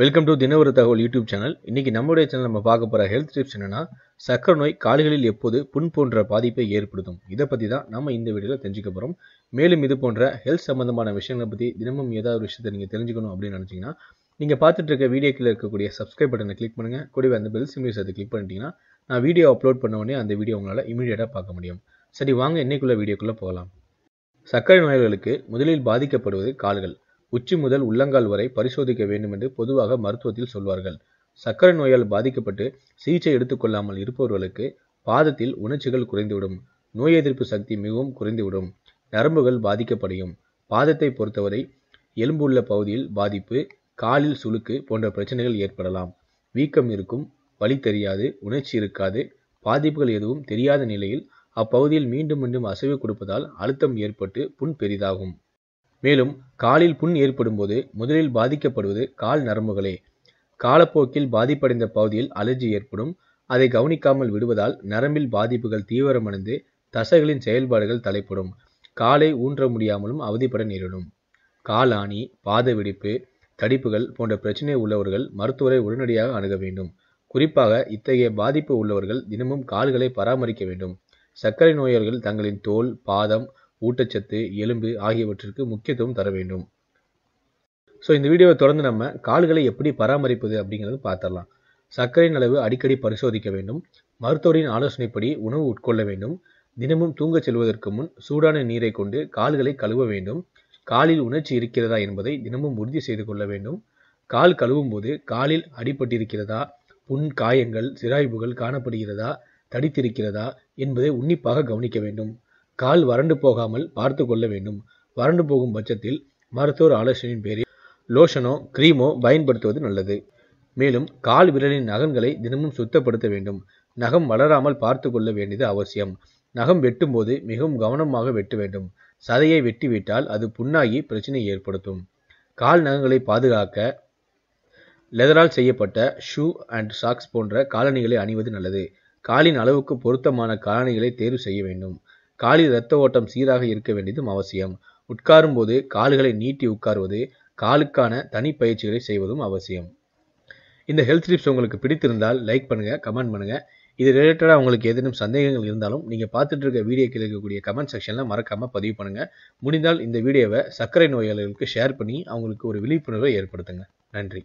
welcome to தின ஒரு தகவல் யூடியூப் சேனல் இன்னைக்கு நம்முடைய சேனல் நம்ம பார்க்க போகிற ஹெல்த் டிப்ஸ் என்னென்னா சக்கர நோய் கால்களில் எப்போது புண் போன்ற பாதிப்பை ஏற்படுத்தும் இதை பற்றி தான் நம்ம இந்த வீடியோவில் தெரிஞ்சுக்க போகிறோம் மேலும் இது போன்ற ஹெல்த் சம்மந்தமான விஷயங்களை பற்றி தினமும் ஏதாவது ஒரு விஷயத்தை நீங்கள் தெரிஞ்சுக்கணும் அப்படின்னு நினச்சிங்கன்னா நீங்கள் பார்த்துட்டு இருக்க வீடியோக்கில் இருக்கக்கூடிய சப்ஸ்கிரைப் பட்டனை கிளிக் பண்ணுங்கள் கூடவே அந்த பெல் சிமியூஸ் அதை கிளிக் பண்ணிட்டீங்கன்னா நான் வீடியோ அப்லோட் பண்ண உடனே அந்த வீடியோ உங்களால் இமீடியட்டாக பார்க்க முடியும் சரி வாங்க இன்னைக்குள்ள வீடியோக்குள்ளே போகலாம் சர்க்கரை நோய்களுக்கு முதலில் பாதிக்கப்படுவது கால்கள் உச்சி முதல் உள்ளங்கால் வரை பரிசோதிக்க வேண்டும் என்று பொதுவாக மருத்துவத்தில் சொல்வார்கள் சர்க்கரை நோயால் பாதிக்கப்பட்டு சிகிச்சை எடுத்துக்கொள்ளாமல் இருப்பவர்களுக்கு பாதத்தில் உணர்ச்சிகள் குறைந்துவிடும் நோய் எதிர்ப்பு சக்தி மிகவும் குறைந்துவிடும் நரம்புகள் பாதிக்கப்படையும் பாதத்தை பொறுத்தவரை எலும்புள்ள பகுதியில் பாதிப்பு காலில் சுளுக்கு போன்ற பிரச்சனைகள் ஏற்படலாம் வீக்கம் இருக்கும் வழி தெரியாது உணர்ச்சி இருக்காது பாதிப்புகள் எதுவும் தெரியாத நிலையில் அப்பகுதியில் மீண்டும் மீண்டும் அசைவு கொடுப்பதால் அழுத்தம் ஏற்பட்டு புண் பெரிதாகும் மேலும் காலில் புண் ஏற்படும் போது முதலில் பாதிக்கப்படுவது கால் நரம்புகளே காலப்போக்கில் பாதிப்படைந்த பகுதியில் அலர்ஜி ஏற்படும் அதை கவனிக்காமல் விடுவதால் நரம்பில் பாதிப்புகள் தீவிரமடைந்து தசைகளின் செயல்பாடுகள் தலைப்படும் காலை ஊன்ற முடியாமலும் அவதிப்பட நேரிடும் காலாணி பாத வெடிப்பு தடிப்புகள் போன்ற பிரச்சனை உள்ளவர்கள் மருத்துவரை உடனடியாக அணுக வேண்டும் குறிப்பாக இத்தகைய பாதிப்பு உள்ளவர்கள் தினமும் கால்களை பராமரிக்க வேண்டும் சர்க்கரை நோயாளர்கள் தங்களின் தோல் பாதம் ஊட்டச்சத்து எலும்பு ஆகியவற்றிற்கு முக்கியத்துவம் தர வேண்டும் ஸோ இந்த வீடியோவை தொடர்ந்து நம்ம கால்களை எப்படி பராமரிப்பது அப்படிங்கிறது பார்த்துடலாம் சர்க்கரையின் அளவு அடிக்கடி பரிசோதிக்க வேண்டும் மருத்துவரின் ஆலோசனைப்படி உணவு உட்கொள்ள வேண்டும் தினமும் தூங்கச் செல்வதற்கு முன் சூடான நீரை கொண்டு கால்களை கழுவ வேண்டும் காலில் உணர்ச்சி இருக்கிறதா என்பதை தினமும் உறுதி செய்து கொள்ள வேண்டும் கால் கழுவும் போது காலில் அடிபட்டிருக்கிறதா புண் காயங்கள் சிராய்ப்புகள் காணப்படுகிறதா தடித்திருக்கிறதா என்பதை உன்னிப்பாக கவனிக்க வேண்டும் கால் வறண்டு போகாமல் பார்த்து கொள்ள வேண்டும் வறண்டு போகும் பட்சத்தில் மருத்துவர் ஆலோசனையின் பேரில் லோஷனோ கிரீமோ பயன்படுத்துவது நல்லது மேலும் கால் விரலின் நகங்களை தினமும் சுத்தப்படுத்த வேண்டும் நகம் வளராமல் பார்த்து கொள்ள வேண்டியது அவசியம் நகம் வெட்டும்போது மிகவும் கவனமாக வெட்ட வேண்டும் சதையை வெட்டிவிட்டால் அது புண்ணாகி பிரச்சனை ஏற்படுத்தும் கால் நகங்களை பாதுகாக்க லெதரால் செய்யப்பட்ட ஷூ அண்ட் சாக்ஸ் போன்ற காலணிகளை அணிவது நல்லது காலின் அளவுக்கு பொருத்தமான காலணிகளை தேர்வு செய்ய வேண்டும் காலில் இரத்த ஓட்டம் சீராக இருக்க வேண்டியதும் அவசியம் உட்காரும் போது கால்களை நீட்டி உட்காருவது காலுக்கான தனி பயிற்சிகளை செய்வதும் அவசியம் இந்த ஹெல்த் டிப்ஸ் உங்களுக்கு பிடித்திருந்தால் லைக் பண்ணுங்கள் கமெண்ட் பண்ணுங்கள் இது ரிலேட்டடாக உங்களுக்கு ஏதேனும் சந்தேகங்கள் இருந்தாலும் நீங்கள் பார்த்துட்டு இருக்க வீடியோ இருக்கக்கூடிய கமெண்ட் செக்ஷனில் மறக்காமல் பதிவு பண்ணுங்கள் முடிந்தால் இந்த வீடியோவை சர்க்கரை நோயாளிகளுக்கு ஷேர் பண்ணி அவங்களுக்கு ஒரு விழிப்புணர்வை ஏற்படுத்துங்க நன்றி